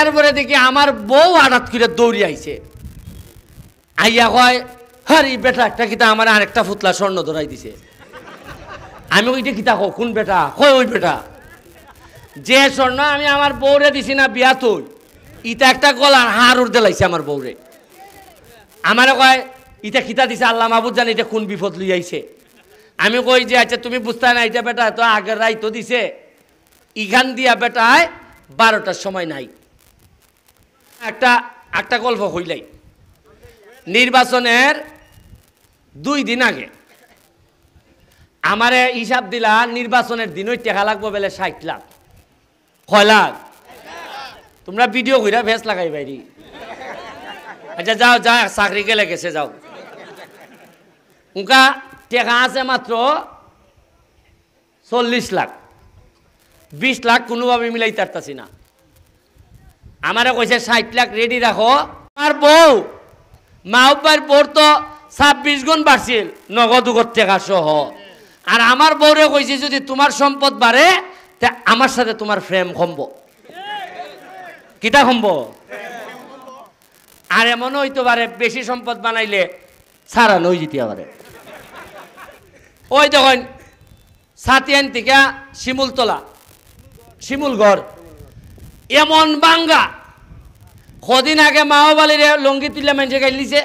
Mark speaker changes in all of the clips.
Speaker 1: এরপরে দেখি আমার বউ আড়াত করে দৌড়ি আইছে আইয়া কয় হরি বেটা একটা কিতা আমার আরেকটা ফুতলা স্বর্ণ ধরাই দিছে আমি ওইটা কিতা কোন বেটা কয় ওই বেটা যে স্বর্ণ আমি আমার বউরে দিছি না বিয়া তুই ইটা একটা গলার হার উড় দেলাইছে আমার বউরে আমারে কয় ইটা কিতা দিছে আল্লাহ মাহবুদ জানি এটা কোন বিপদ লই আইছে আমি কই যে আচ্ছা তুমি বুঝতে না এটা বেটা তো আগের রাই তো দিছে ইখান দিয়া বেটায় বারোটার সময় নাই একটা একটা গল্প হইলাই নির্বাচনের দুই দিন আগে আমারে হিসাব দিলা নির্বাচনের দিনই টেকা লাগবো বেলে ষাট লাখ কয় লাখ তোমরা ভিডিও ঘুরা ভেস লাগাই বাইরি আচ্ছা যাও যা চাকরি গেলে গেছে যাও উনকা টেকা আছে মাত্র চল্লিশ লাখ বিশ লাখ কোনোভাবে মিলাই তারতাছি না আমারও কইছে ষাট লাখ রেডি রাখো আমার বউ মা আব্বার বোর তো ছাব্বিশ গুণ বাড়ছিল নগদ উগত টাকা সহ আর আমার বউরে কইছে যদি তোমার সম্পদ বাড়ে তা আমার সাথে তোমার প্রেম কমব কিতা কমব আর এমন হইতে পারে বেশি সম্পদ বানাইলে সারা নই যেতে পারে ওই তখন সাতিয়ান থেকে শিমুলতলা শিমুলগড় এমন বাঙ্গা কদিন আগে মাও বালিরে লঙ্গি তুলে মেঞ্জে গাইলিছে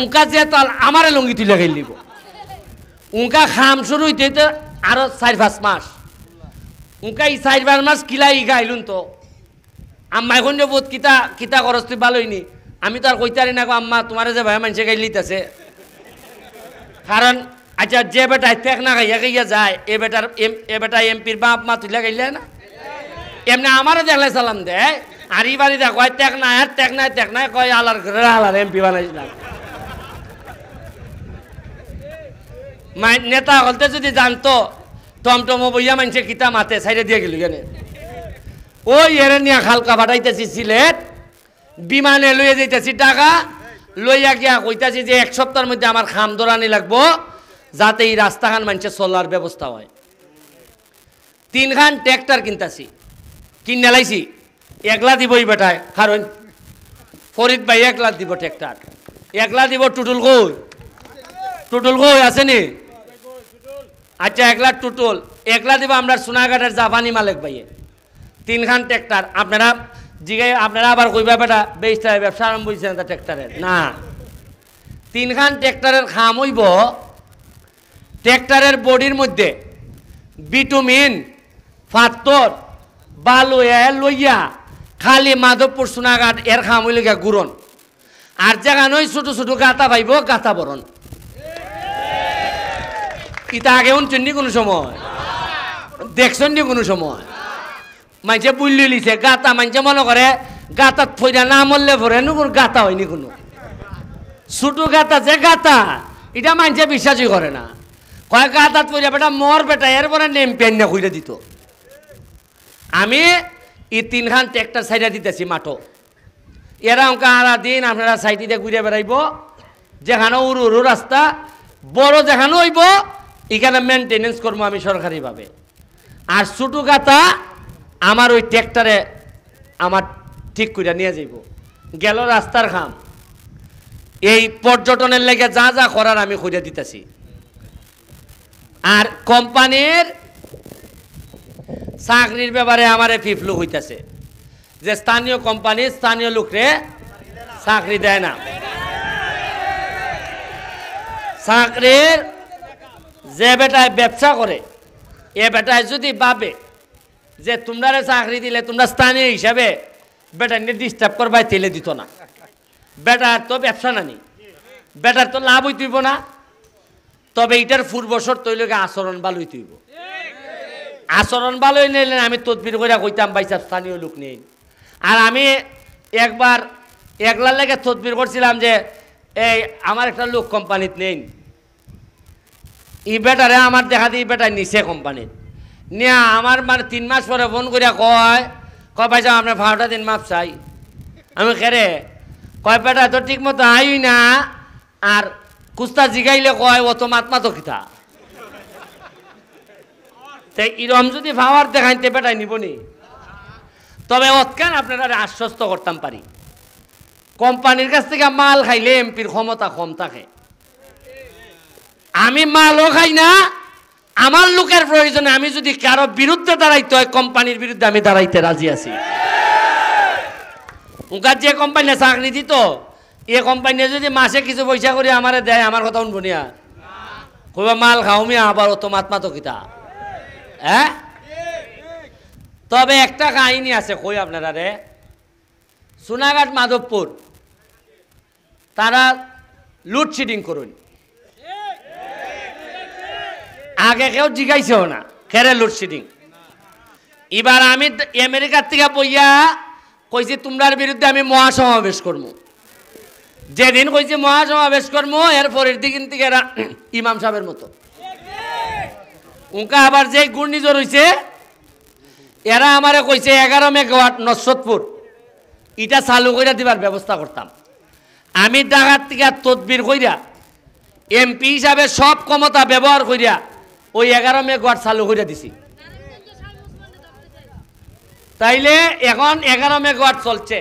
Speaker 1: উঁকা যে তাল আমার লঙ্গি তুলে গাইলিব উঁকা খাম শুরু হইতে হইতে আরো চার পাঁচ মাস উঁকা ই চার পাঁচ মাস কিলাই গাইল তো আম্মাই কোন বোধ কিতা কিতা খরচ তুই ভালোই নি আমি তো আর কইতারি না আম্মা তোমার যে ভাই মানুষে গাইলিতেছে কারণ আচ্ছা যে বেটায় ত্যাগ না গাইয়া গাইয়া যায় এ বেটার এ বেটা এমপির বাপ মা তুলে গাইলে না এমনি আমারও দেখলে সালাম দেয় আর ই বাড়ি দেখ কয় ত্যাগ নাই আর ত্যাগ নাই ত্যাগ নাই কয় আলার ঘরে আলার এমপি বানাইছিলাম নেতা হলতে যদি জানতো টম বইয়া মানুষের কিতা মাতে সাইডে দিয়ে গেল কেন ওই এর নিয়ে খালকা ফাটাইতেছি সিলেট বিমানে লইয়া যাইতেছি টাকা লইয়া গিয়া কইতাছি যে এক সপ্তাহের মধ্যে আমার খাম দোরানি লাগবো যাতে এই রাস্তাখান মানুষের চলার ব্যবস্থা হয় তিনখান ট্র্যাক্টর কিনতাছি কিনে লাইছি একলা দিব এই বেটায় কারণ ফরিদ ভাই একলা দিব ট্রেক্টার একলা দিব টুটুল কই টুটুল কই আছে নি আচ্ছা একলা টুটুল একলা দিব আমরা সোনাঘাটের জাপানি মালিক ভাইয়ে তিনখান ট্রেক্টার আপনারা জিগাই আপনারা আবার কইবা বেটা বেচতে হবে ব্যবসা আরম্ভ না ট্রেক্টারের না তিনখান ট্রেক্টারের খাম হইব ট্রেক্টারের বডির মধ্যে বিটুমিন ফাত্তর বালয়া লইয়া খালি মাধবপুর সোনাঘাট এর খামলিকা গুরন আর জায়গা নয় ছোট ছোট গাঁথা পাইব গাঁথা বরণ ইতা আগে উনছেন নি কোনো সময় দেখছেন নি কোনো সময় মাঝে বুল্লি লিছে গাঁথা মাঝে মনে করে গাঁথাত ফইরা না মরলে নু নুকুর গাঁথা হয়নি কোনো ছোট গাঁথা যে গাঁথা এটা মাঝে বিশ্বাসই করে না কয় গাঁথাত ফইরা বেটা মর বেটা এরপরে নেম পেন না খুঁজে দিত আমি এই তিনখান ট্র্যাক্টর সাইডে দিতেছি মাঠো এরা আড়া দিন আপনারা সাইডে ঘুরে বেড়াইব যেখানে উরু উরু রাস্তা বড় যেখানে হইব এখানে মেনটেনেন্স করবো আমি সরকারিভাবে আর ছোটো গাতা আমার ওই ট্র্যাক্টরে আমার ঠিক করে নিয়ে যাইব গেল রাস্তার খাম এই পর্যটনের লেগে যা যা করার আমি খুঁজে দিতেছি আর কোম্পানির চাকরির ব্যাপারে আমার ফিফলু হইতেছে যে স্থানীয় কোম্পানি স্থানীয় লোকরে চাকরি দেয় না চাকরির যে বেটায় ব্যবসা করে এ বেটায় যদি ভাবে যে তোমরা চাকরি দিলে তোমরা স্থানীয় হিসাবে বেটা নিয়ে ডিস্টার্ব করবাই তেলে দিত না বেটার তো ব্যবসা নানি বেটার তো লাভ হইতেইব না তবে এটার বছর তৈলকে আচরণ ভালো হইতেইব আচরণ ভালোই নিলেন আমি তদবির করে কইতাম বাইসা স্থানীয় লোক নেই আর আমি একবার একলার লেগে তদবির করছিলাম যে এই আমার একটা লোক কোম্পানিত নেই ই বেটারে আমার দেখা দিই বেটার নিছে কোম্পানিত নিয়ে আমার মানে তিন মাস পরে ফোন করিয়া কয় কয় পাইসা আপনার ভাড়াটা দিন মাস চাই আমি কেরে কয় বেটা তো ঠিক মতো আইই না আর কুস্তা জিগাইলে কয় অত মাতমা তো কিতা তাই ইরম যদি ভাওয়ার দেখাইতে নিব নিবনি তবে অতকান আপনারা আশ্বস্ত করতাম পারি কোম্পানির কাছ থেকে মাল খাইলে এমপির ক্ষমতা কম থাকে আমি মালও খাই না আমার লোকের প্রয়োজনে আমি যদি কারো বিরুদ্ধে দাঁড়াইতে হয় কোম্পানির বিরুদ্ধে আমি দাঁড়াইতে রাজি আছি উনকার যে কোম্পানি চাকরি দিত এ কোম্পানি যদি মাসে কিছু পয়সা করে আমারে দেয় আমার কথা শুনবো নিয়া কইবা মাল খাও মিয়া আবার তো মাতমাতো কিতা হ্যাঁ তবে একটা কাহিনী আছে কই আপনারা রে সোনাঘাট মাধবপুর তারা শেডিং করুন আগে কেউ জিগাইছেও না কেরে শেডিং এবার আমি আমেরিকার থেকে বইয়া কইছি তোমরার বিরুদ্ধে আমি মহাসমাবেশ করবো যেদিন কইছি মহাসমাবেশ করবো এর পরের দিন থেকে এরা ইমাম সাহেবের মতো উঁকা আবার যে ঘূর্ণিঝড় হয়েছে এরা আমারে কইছে এগারো মেগাওয়াট নসরতপুর এটা চালু করে দিবার ব্যবস্থা করতাম আমি ডাঙার থেকে তদবির কইরা এমপি হিসাবে সব ক্ষমতা ব্যবহার করিয়া ওই এগারো মেগাওয়াট চালু করে দিছি তাইলে এখন এগারো মেগাওয়াট চলছে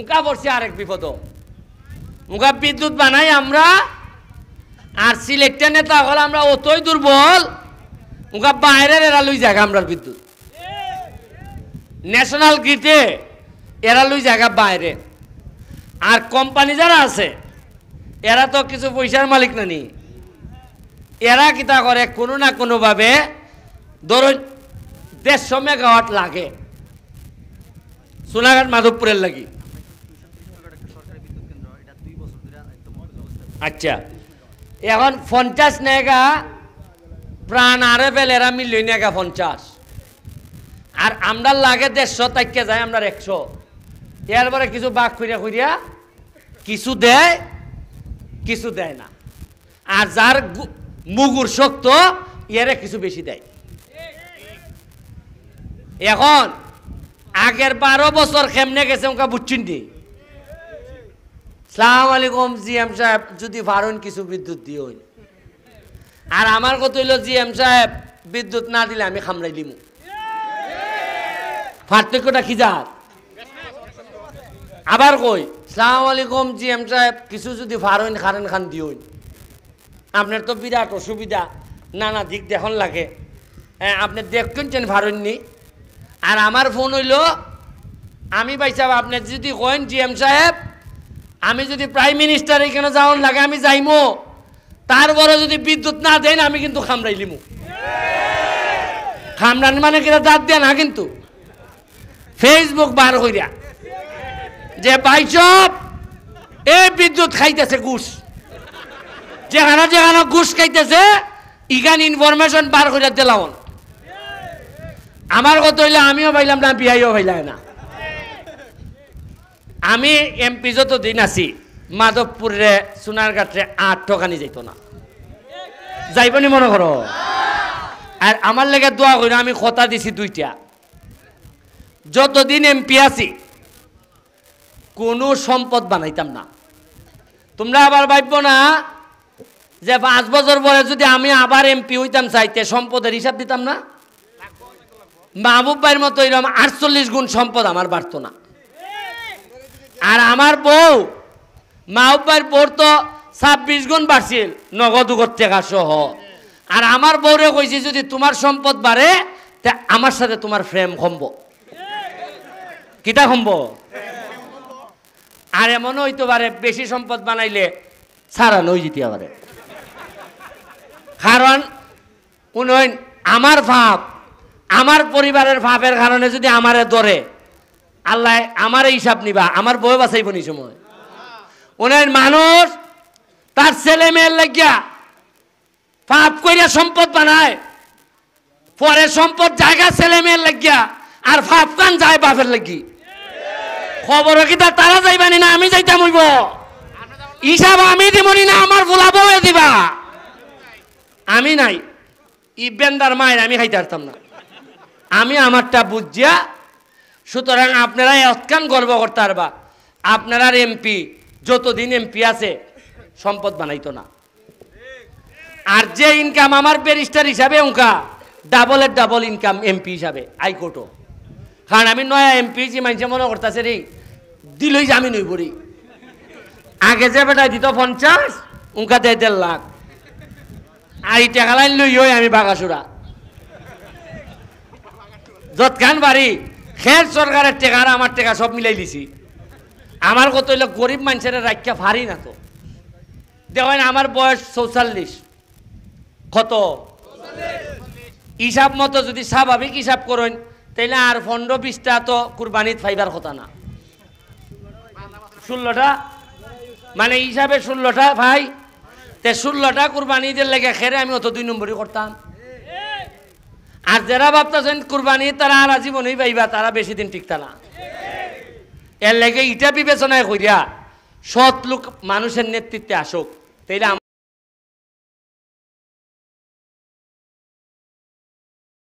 Speaker 1: উঁকা পড়ছে আরেক বিপদ উঁকা বিদ্যুৎ বানাই আমরা আর সিলেক্টের নেতা হল আমরা অতই দুর্বল ওগা বাইরের এরা লই জায়গা আমরার বিদ্যুৎ ন্যাশনাল গ্রিডে এরা লই জায়গা বাইরে আর কোম্পানি যারা আছে এরা তো কিছু পয়সার মালিক নানি এরা কিতা করে কোনো না কোনোভাবে ধরুন দেড়শো মেগাওয়াট লাগে সোনাঘাট মাধবপুরের লাগি আচ্ছা এখন পঞ্চাশ মেগা প্রাণ আরে বেলেরা মিলই নাগা পঞ্চাশ আর আমরা লাগে দেড়শো তাইকে যায় আমরা একশো এরপরে কিছু বাঘ খুঁড়িয়া খুঁড়িয়া কিছু দেয় কিছু দেয় না আর যার মুগুর শক্ত ইয়ারে কিছু বেশি দেয় এখন আগের বারো বছর খেমনে গেছে ওকে বুঝছেন দি সালাম আলাইকুম জিএম সাহেব যদি ভারণ কিছু বিদ্যুৎ দিও আর আমার কথা হইল এম সাহেব বিদ্যুৎ না দিলে আমি খামড়াই দিব পার্থক্যটা কি যার আবার কই সালাম আলাইকুম এম সাহেব কিছু যদি ফারইন খারেন খান দিও আপনার তো বিরাট অসুবিধা নানা দিক দেখন লাগে হ্যাঁ আপনি দেখছেন নি আর আমার ফোন হইল আমি ভাই সাহেব আপনি যদি কইন এম সাহেব আমি যদি প্রাইম মিনিস্টার এখানে যাওয়ার লাগে আমি যাইমো তারপরে যদি বিদ্যুৎ না দেন আমি কিন্তু খামড়াই লিমু খামড়ান মানে কিনা দাঁত দেয় না কিন্তু ফেসবুক বার হইয়া যে বাইচপ এ বিদ্যুৎ খাইতেছে ঘুষ যেখানে যেখানে ঘুষ খাইতেছে ইগান ইনফরমেশন বার করিয়া দিলাম আমার কথা হইলে আমিও পাইলাম না বিহাইও পাইলাম না আমি এমপি যত দিন আছি মাধবপুরে সোনারঘাটে আট টকা নিয়ে যেত না যাইবনি মনে করো আর আমার লেগে দোয়া করি আমি কথা দিছি দুইটা যতদিন এমপি আছি কোনো সম্পদ বানাইতাম না তোমরা আবার ভাববো না যে পাঁচ বছর পরে যদি আমি আবার এমপি হইতাম চাইতে সম্পদের হিসাব দিতাম না মাহবুব ভাইয়ের মতো এরকম আটচল্লিশ গুণ সম্পদ আমার বাড়তো না আর আমার বউ মাহবুব ভাইয়ের বউর তো ছাব্বিশ গুণ বাড়ছিল নগদ উগত সহ আর আমার বউরে কইছি যদি তোমার সম্পদ বাড়ে তা আমার সাথে তোমার প্রেম কমব কিটা কমব আর এমন হইতে পারে বেশি সম্পদ বানাইলে নই যেতে পারে কারণ উনয়ন আমার ভাব আমার পরিবারের ভাবের কারণে যদি আমারে দরে আল্লাহ আমারে হিসাব নিবা আমার বউ বাছাইব নি সময় উনয়ন মানুষ তার ছেলে মেয়ের লাগিয়া পাপ করিয়া সম্পদ বানায় পরে সম্পদ জায়গা ছেলে মেয়ের লাগিয়া আর ফাপ কান যায় বাপের লাগি খবর কি তারা যাইবানি না আমি যাইতাম হইব হিসাব আমি দিমনি না আমার বোলা বউ দিবা আমি নাই ইভেন্দার মায়ের আমি খাইতে পারতাম না আমি আমারটা বুঝিয়া সুতরাং আপনারা অতকান গর্ব করতে পারবা আপনার এমপি যতদিন এমপি আছে সম্পদ বানাইতো না আর যে ইনকাম আমার ব্যারিস্টার হিসাবে ডাবল ডাবলের ডাবল ইনকাম এমপি হিসাবে আইকোর্টও কারণ আমি নয়া এমপি যে মানুষে মনে করতেছে রে দিলই জামিন হইব রে আগে যে বেটাই দিত পঞ্চাশ উঁকা দেয় দেড় লাখ আর এই টাকা লাইন লই হই আমি যত যৎকান বাড়ি খের সরকারের টেকার আমার টেকা সব মিলাই দিছি আমার কত গরিব মানুষের রাখা ফারি না তো দেখেন আমার বয়স চৌচল্লিশ কত হিসাব মতো যদি স্বাভাবিক হিসাব করেন তাহলে আর পনেরো বিশটা তো কুরবানিত ফাইবার কথা না ষোলোটা মানে হিসাবে ষোলোটা ভাই তে ষোলোটা কুরবানিদের লেগে খেরে আমি অত দুই নম্বরই করতাম আর যারা ভাবতেছেন কুরবানি তারা আর আজীবনই পাইবা তারা বেশি দিন টিকতা না এর লেগে ইটা বিবেচনায় করিয়া সৎ লোক মানুষের নেতৃত্বে আসুক Esperamos.